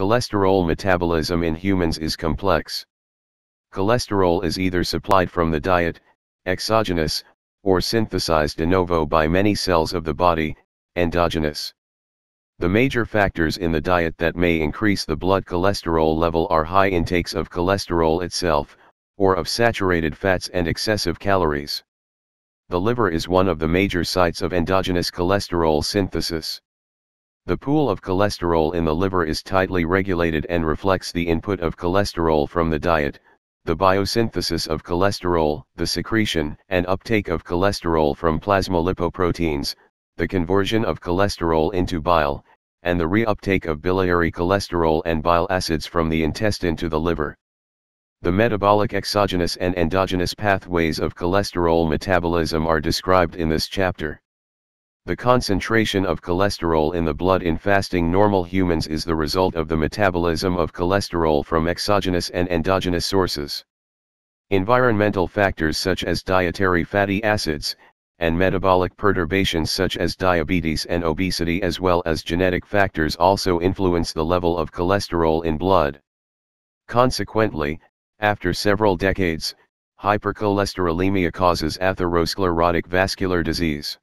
Cholesterol metabolism in humans is complex. Cholesterol is either supplied from the diet, exogenous, or synthesized de novo by many cells of the body, endogenous. The major factors in the diet that may increase the blood cholesterol level are high intakes of cholesterol itself, or of saturated fats and excessive calories. The liver is one of the major sites of endogenous cholesterol synthesis. The pool of cholesterol in the liver is tightly regulated and reflects the input of cholesterol from the diet, the biosynthesis of cholesterol, the secretion and uptake of cholesterol from plasma lipoproteins, the conversion of cholesterol into bile, and the reuptake of biliary cholesterol and bile acids from the intestine to the liver. The metabolic exogenous and endogenous pathways of cholesterol metabolism are described in this chapter. The concentration of cholesterol in the blood in fasting normal humans is the result of the metabolism of cholesterol from exogenous and endogenous sources. Environmental factors such as dietary fatty acids, and metabolic perturbations such as diabetes and obesity as well as genetic factors also influence the level of cholesterol in blood. Consequently, after several decades, hypercholesterolemia causes atherosclerotic vascular disease.